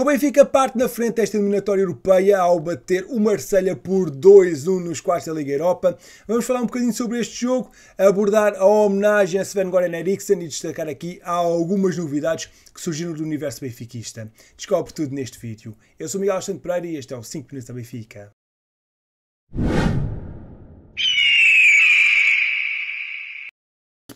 O Benfica parte na frente desta eliminatória europeia ao bater o Marselha por 2-1 nos quartos da Liga Europa. Vamos falar um bocadinho sobre este jogo, abordar a homenagem a Sven Goran Eriksson e destacar aqui algumas novidades que surgiram do universo benfiquista. Descobre tudo neste vídeo. Eu sou Miguel Alexandre Pereira e este é o 5 Minutos da Benfica.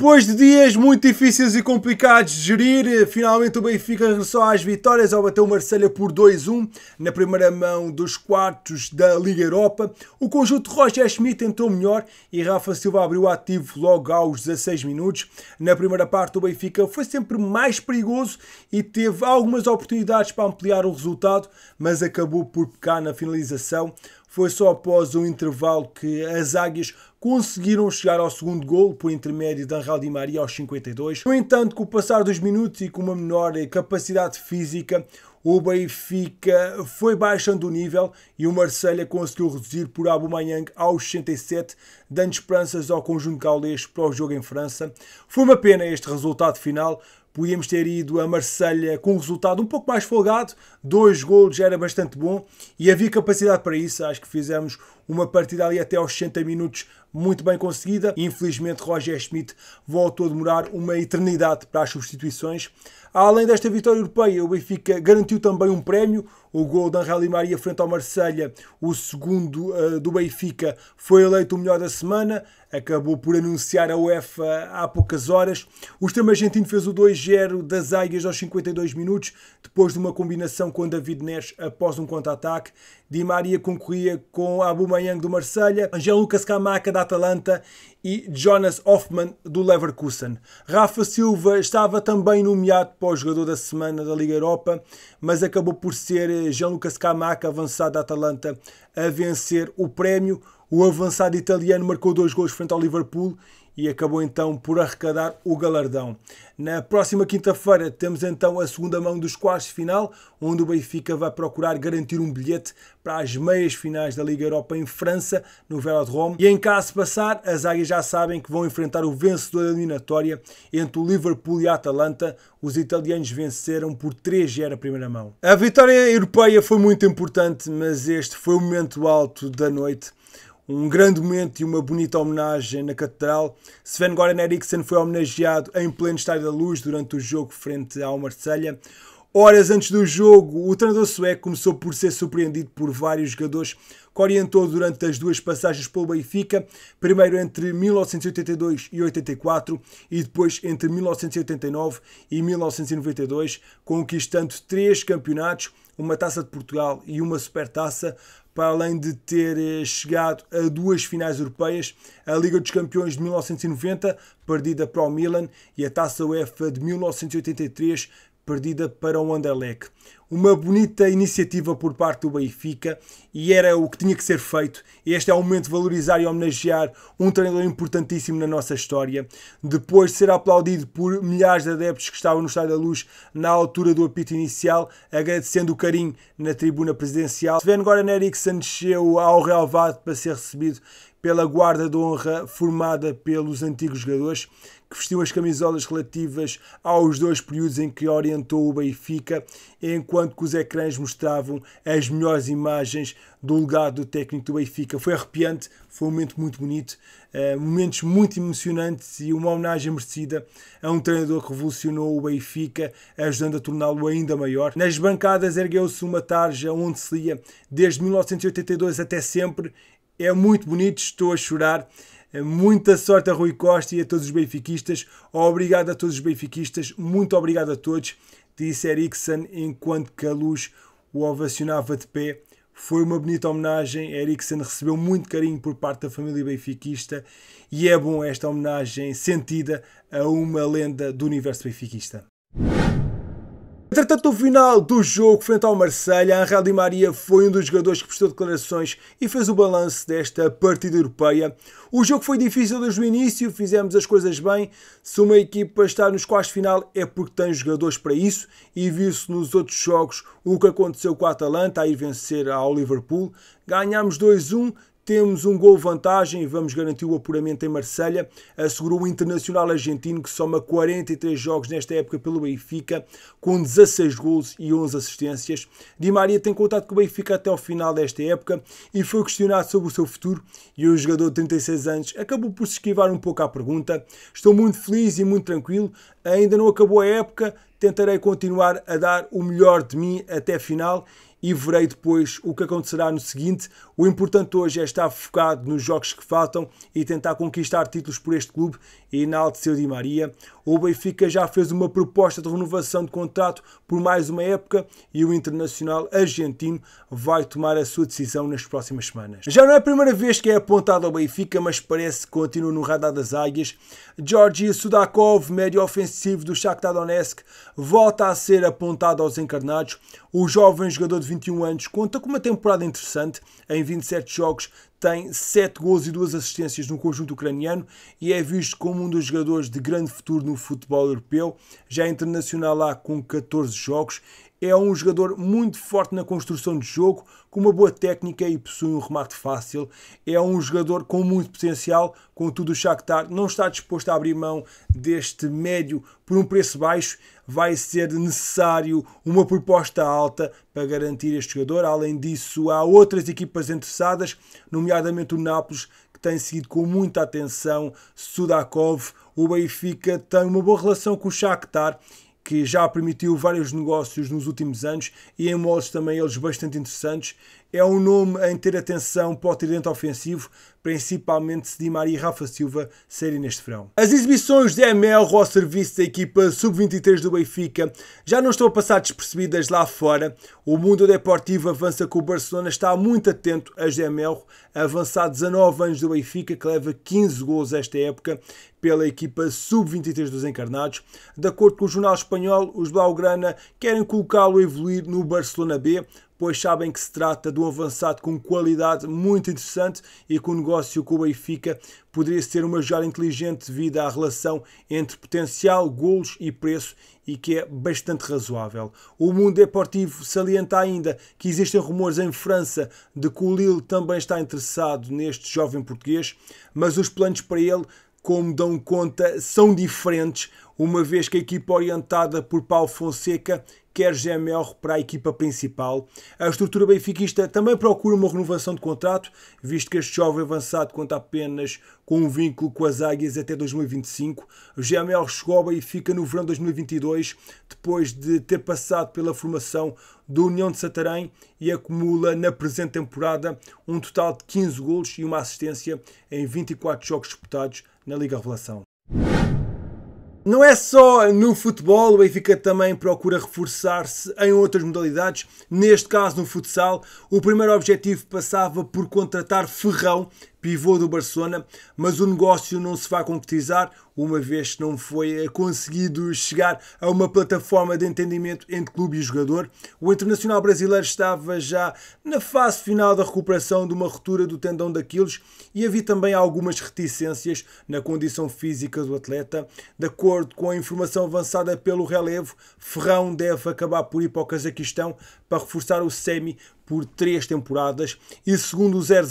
Depois de dias muito difíceis e complicados de gerir, eh, finalmente o Benfica regressou às vitórias ao bater o Marselha por 2-1 na primeira mão dos quartos da Liga Europa. O conjunto de Roger Schmidt tentou melhor e Rafa Silva abriu ativo logo aos 16 minutos. Na primeira parte, o Benfica foi sempre mais perigoso e teve algumas oportunidades para ampliar o resultado, mas acabou por pecar na finalização. Foi só após o intervalo que as águias conseguiram chegar ao segundo gol por intermédio de Angel Di Maria aos 52. No entanto, com o passar dos minutos e com uma menor eh, capacidade física, o Benfica foi baixando o nível e o Marselha conseguiu reduzir por Aubameyang aos 67, dando esperanças ao conjunto gaulês para o jogo em França. Foi uma pena este resultado final, podíamos ter ido a Marselha com um resultado um pouco mais folgado, dois golos já era bastante bom e havia capacidade para isso, acho que fizemos uma partida ali até aos 60 minutos muito bem conseguida. Infelizmente, Roger Schmidt voltou a demorar uma eternidade para as substituições. Além desta vitória europeia, o Benfica garantiu também um prémio. O gol de Angel Maria frente ao Marselha, o segundo uh, do Benfica, foi eleito o melhor da semana. Acabou por anunciar a UEFA há poucas horas. O extremo argentino fez o 2-0 das Águias aos 52 minutos, depois de uma combinação com David Neres após um contra-ataque. Di Maria concorria com Abu Aubameyang do Marselha, Jean Lucas Camaca da Atalanta e Jonas Hoffmann do Leverkusen. Rafa Silva estava também nomeado para o jogador da semana da Liga Europa, mas acabou por ser Jean eh, Lucas Camaca, avançado da Atalanta, a vencer o prémio. O avançado italiano marcou dois gols frente ao Liverpool e acabou então por arrecadar o galardão. Na próxima quinta-feira temos então a segunda mão dos quartos de final, onde o Benfica vai procurar garantir um bilhete para as meias finais da Liga Europa em França, no Velodrome. E em caso de passar, as águias já sabem que vão enfrentar o vencedor da eliminatória entre o Liverpool e a Atalanta. Os italianos venceram por 3-0 a primeira mão. A vitória europeia foi muito importante, mas este foi o momento alto da noite um grande momento e uma bonita homenagem na Catedral. Sven Goran Eriksen foi homenageado em pleno Estádio da Luz durante o jogo frente ao Marselha. Horas antes do jogo, o treinador sueco começou por ser surpreendido por vários jogadores que orientou durante as duas passagens pelo Benfica, primeiro entre 1982 e 84 e depois entre 1989 e 1992, conquistando três campeonatos, uma Taça de Portugal e uma Supertaça, para além de ter eh, chegado a duas finais europeias, a Liga dos Campeões de 1990, perdida para o Milan, e a Taça UEFA de 1983, perdida para o Anderlecht uma bonita iniciativa por parte do Benfica e era o que tinha que ser feito. Este é o momento de valorizar e homenagear um treinador importantíssimo na nossa história. Depois de ser aplaudido por milhares de adeptos que estavam no Estádio da Luz na altura do apito inicial, agradecendo o carinho na tribuna presidencial. Sven Goran Eriksson desceu ao relvado para ser recebido pela guarda de honra formada pelos antigos jogadores que vestiu as camisolas relativas aos dois períodos em que orientou o Benfica, enquanto que os ecrãs mostravam as melhores imagens do legado do técnico do Benfica. Foi arrepiante, foi um momento muito bonito, eh, momentos muito emocionantes e uma homenagem merecida a um treinador que revolucionou o Benfica, ajudando a torná-lo ainda maior. Nas bancadas ergueu-se uma tarja onde se lia desde 1982 até sempre. É muito bonito, estou a chorar. Eh, muita sorte a Rui Costa e a todos os benfiquistas. Obrigado a todos os benfiquistas. Muito obrigado a todos. Disse Ericsson enquanto que a luz o ovacionava de pé. Foi uma bonita homenagem. Ericsson recebeu muito carinho por parte da família benfiquista e é bom esta homenagem sentida a uma lenda do universo benfiquista. Entretanto, no final do jogo frente ao Marselha, Angel Di Maria foi um dos jogadores que prestou declarações e fez o balanço desta partida europeia. O jogo foi difícil desde o início, fizemos as coisas bem. Se uma equipa está nos quartos de final é porque tem jogadores para isso e viu-se nos outros jogos o que aconteceu com a Atalanta a ir vencer ao Liverpool. Ganhámos 2-1, temos um gol vantagem e vamos garantir o apuramento em Marselha, assegurou o internacional argentino que soma 43 jogos nesta época pelo Benfica, com 16 gols e 11 assistências. Di Maria tem contato com o Benfica até ao final desta época e foi questionado sobre o seu futuro e o jogador de 36 anos acabou por se esquivar um pouco à pergunta. Estou muito feliz e muito tranquilo, ainda não acabou a época, tentarei continuar a dar o melhor de mim até a final e verei depois o que acontecerá no seguinte. O importante hoje é estar focado nos jogos que faltam e tentar conquistar títulos por este clube e na enaltecer Di Maria. O Benfica já fez uma proposta de renovação de contrato por mais uma época e o internacional argentino vai tomar a sua decisão nas próximas semanas. Já não é a primeira vez que é apontado ao Benfica, mas parece que continua no radar das águias. Jorge Sudakov, médio ofensivo do Shakhtar Donetsk, volta a ser apontado aos encarnados. O jovem jogador de 21 anos conta com uma temporada interessante em 27 jogos, tem 7 gols e 2 assistências no conjunto ucraniano e é visto como um dos jogadores de grande futuro no futebol europeu, já internacional há com 14 jogos é um jogador muito forte na construção de jogo, com uma boa técnica e possui um remate fácil. É um jogador com muito potencial, contudo o Shakhtar não está disposto a abrir mão deste médio por um preço baixo. Vai ser necessário uma proposta alta para garantir este jogador. Além disso, há outras equipas interessadas, nomeadamente o Nápoles, que tem seguido com muita atenção Sudakov. O Benfica tem uma boa relação com o Shakhtar que já permitiu vários negócios nos últimos anos e em modos também eles bastante interessantes é um nome em ter atenção para o tridente ofensivo, principalmente se Dimar Maria e Rafa Silva saírem neste verão. As exibições de Emelro ao serviço da equipa sub-23 do Benfica já não estão a passar despercebidas lá fora. O mundo deportivo avança que o Barcelona está muito atento a Emelro, avançado 19 anos do Benfica, que leva 15 gols esta época pela equipa sub-23 dos encarnados. De acordo com o jornal espanhol, os Blaugrana querem colocá-lo a evoluir no Barcelona B, pois sabem que se trata de um avançado com qualidade muito interessante e que o negócio com o Benfica poderia ser uma jogada inteligente devido à relação entre potencial, golos e preço e que é bastante razoável. O Mundo Deportivo salienta ainda que existem rumores em França de que o Lille também está interessado neste jovem português, mas os planos para ele como dão conta, são diferentes, uma vez que a equipa orientada por Paulo Fonseca quer GMR para a equipa principal. A estrutura benfiquista também procura uma renovação de contrato, visto que este jovem avançado conta apenas com um vínculo com as Águias até 2025. O GMR chegou e fica no verão de 2022, depois de ter passado pela formação do União de Santarém e acumula na presente temporada um total de 15 golos e uma assistência em 24 jogos disputados na Liga Revelação. Não é só no futebol, o Benfica também procura reforçar-se em outras modalidades, neste caso no futsal. O primeiro objetivo passava por contratar Ferrão, pivô do Barcelona, mas o negócio não se vai concretizar, uma vez que não foi eh, conseguido chegar a uma plataforma de entendimento entre clube e jogador. O internacional brasileiro estava já na fase final da recuperação de uma ruptura do tendão daqueles e havia também algumas reticências na condição física do atleta. De acordo com a informação avançada pelo relevo, Ferrão deve acabar por ir para o Cazaquistão para reforçar o semi por três temporadas e, segundo o 00,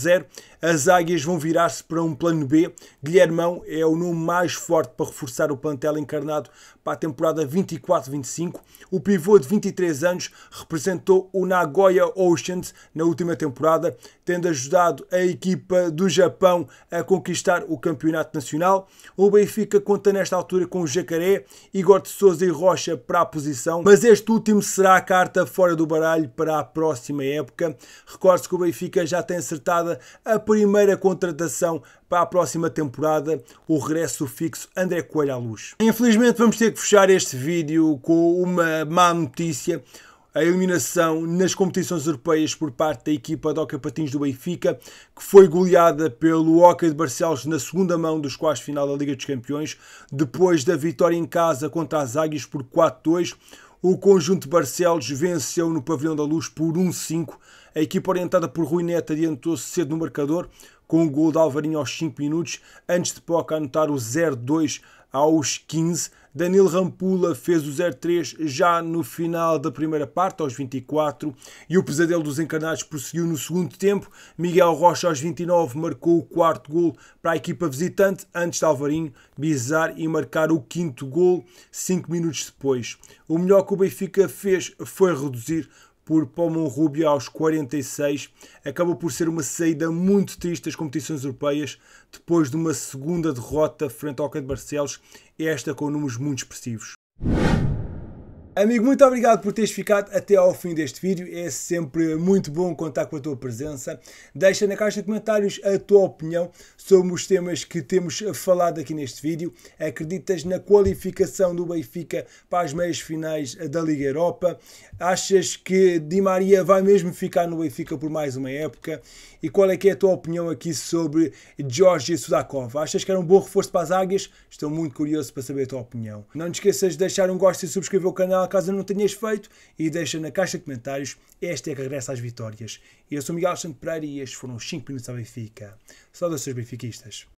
as águias vão virar-se para um plano B. Guilhermão é o nome mais forte para reforçar o plantel encarnado para a temporada 24-25. O pivô de 23 anos representou o Nagoya Oceans na última temporada, tendo ajudado a equipa do Japão a conquistar o campeonato nacional. O Benfica conta nesta altura com o Jacaré, Igor de Souza e Rocha para a posição, mas este último será a carta fora do baralho para a próxima época. recordo se que o Benfica já tem acertada a primeira contratação para a próxima temporada, o regresso fixo André Coelho à luz. Infelizmente vamos ter que fechar este vídeo com uma má notícia a eliminação nas competições europeias por parte da equipa de Oca Patins do Benfica, que foi goleada pelo Oca de Barcelos na segunda mão dos quartos final da Liga dos Campeões, depois da vitória em casa contra as Águias por 4-2. O conjunto de Barcelos venceu no Pavilhão da Luz por 1-5. A equipa orientada por Rui Neto adiantou-se cedo no marcador, com o gol de Alvarinho aos 5 minutos, antes de Poca anotar o 0-2 aos 15. Danilo Rampula fez o 0-3 já no final da primeira parte, aos 24, e o pesadelo dos encarnados prosseguiu no segundo tempo. Miguel Rocha, aos 29, marcou o quarto gol para a equipa visitante, antes de Alvarinho bizar e marcar o quinto gol, 5 minutos depois. O melhor que o Benfica fez foi reduzir por Paulo Rubio aos 46. Acabou por ser uma saída muito triste das competições europeias, depois de uma segunda derrota frente ao de Barcelos, esta com números muito expressivos. Amigo, muito obrigado por teres ficado até ao fim deste vídeo. É sempre muito bom contar com a tua presença. Deixa na caixa de comentários a tua opinião sobre os temas que temos falado aqui neste vídeo. Acreditas na qualificação do Benfica para as meias finais da Liga Europa? Achas que Di Maria vai mesmo ficar no Benfica por mais uma época? E qual é que é a tua opinião aqui sobre Jorge Sudakov? Achas que era um bom reforço para as Águias? Estou muito curioso para saber a tua opinião. Não te esqueças de deixar um gosto e subscrever o canal caso não tenhas feito, e deixa na caixa de comentários. Esta é a que regressa às vitórias. Eu sou Miguel Santo Pereira e estes foram os 5 minutos da Benfica. Saudações benfiquistas.